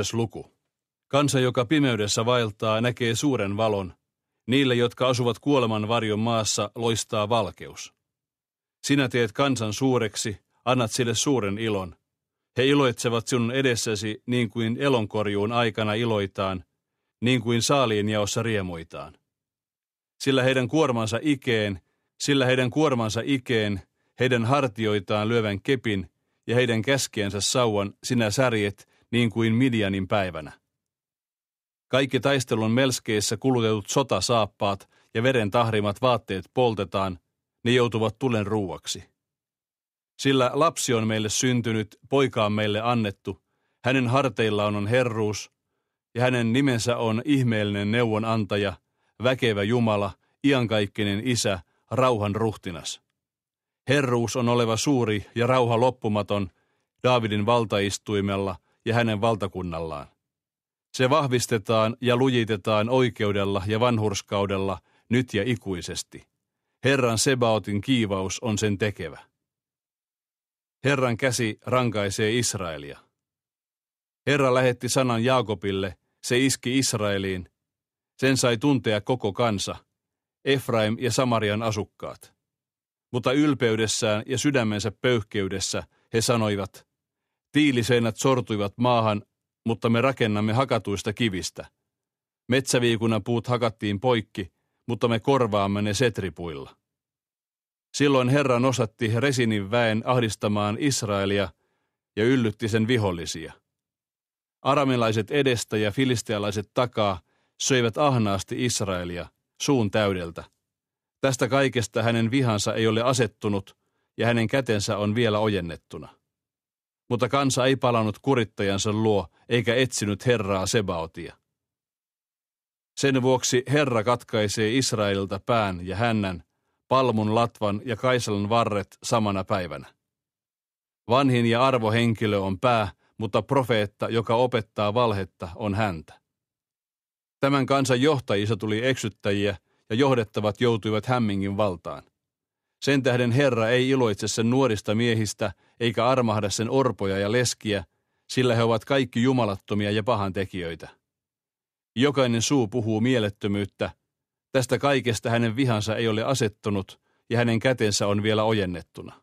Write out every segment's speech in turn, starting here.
Ilmestysluku. Kansa, joka pimeydessä vaeltaa, näkee suuren valon. Niille, jotka asuvat kuoleman varjon maassa, loistaa valkeus. Sinä teet kansan suureksi, annat sille suuren ilon. He iloitsevat sinun edessäsi niin kuin elonkorjuun aikana iloitaan, niin kuin saaliin jaossa riemuitaan. Sillä heidän kuormansa ikeen, sillä heidän kuormansa ikeen, heidän hartioitaan lyövän kepin ja heidän käskiensä sauan sinä särjet niin kuin Midianin päivänä. Kaikki taistelun melskeissä kulutetut sotasaappaat ja veren tahrimat vaatteet poltetaan, ne joutuvat tulen ruuaksi. Sillä lapsi on meille syntynyt, poika on meille annettu, hänen harteillaan on herruus, ja hänen nimensä on ihmeellinen neuvonantaja, väkevä Jumala, iankaikkinen isä, rauhan ruhtinas. Herruus on oleva suuri ja rauha loppumaton Daavidin valtaistuimella – ja hänen valtakunnallaan. Se vahvistetaan ja lujitetaan oikeudella ja vanhurskaudella nyt ja ikuisesti. Herran Sebaotin kiivaus on sen tekevä. Herran käsi rankaisee Israelia. Herra lähetti sanan Jaakobille, se iski Israeliin. Sen sai tuntea koko kansa, Efraim ja Samarian asukkaat. Mutta ylpeydessään ja sydämensä pöyhkeydessä he sanoivat, Tiiliseinät sortuivat maahan, mutta me rakennamme hakatuista kivistä. Metsäviikunan puut hakattiin poikki, mutta me korvaamme ne setripuilla. Silloin Herra nosatti Resinin väen ahdistamaan Israelia ja yllytti sen vihollisia. Aramilaiset edestä ja filistealaiset takaa söivät ahnaasti Israelia suun täydeltä. Tästä kaikesta hänen vihansa ei ole asettunut ja hänen kätensä on vielä ojennettuna. Mutta kansa ei palannut kurittajansa luo, eikä etsinyt Herraa Sebaotia. Sen vuoksi Herra katkaisee Israelilta pään ja hännän, palmun latvan ja kaisalan varret samana päivänä. Vanhin ja arvohenkilö on pää, mutta profeetta, joka opettaa valhetta, on häntä. Tämän kansan johtajissa tuli eksyttäjiä ja johdettavat joutuivat hämmingin valtaan. Sen tähden Herra ei iloitse sen nuorista miehistä, eikä armahda sen orpoja ja leskiä, sillä he ovat kaikki jumalattomia ja pahantekijöitä. Jokainen suu puhuu mielettömyyttä. Tästä kaikesta hänen vihansa ei ole asettunut, ja hänen kätensä on vielä ojennettuna.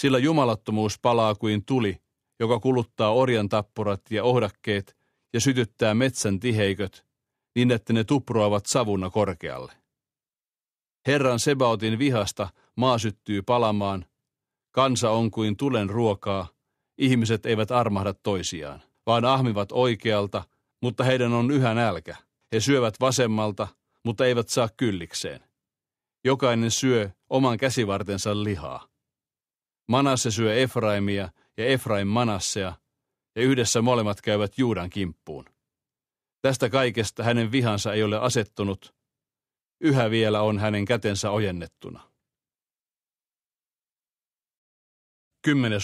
Sillä jumalattomuus palaa kuin tuli, joka kuluttaa orjan tappurat ja ohdakkeet ja sytyttää metsän tiheiköt, niin että ne tuproavat savuna korkealle. Herran sebaotin vihasta maa syttyy palamaan, kansa on kuin tulen ruokaa, ihmiset eivät armahda toisiaan, vaan ahmivat oikealta, mutta heidän on yhä nälkä. He syövät vasemmalta, mutta eivät saa kyllikseen. Jokainen syö oman käsivartensa lihaa. Manasse syö Efraimia ja Efraim Manassea, ja yhdessä molemmat käyvät Juudan kimppuun. Tästä kaikesta hänen vihansa ei ole asettunut, yhä vielä on hänen kätensä ojennettuna. 10.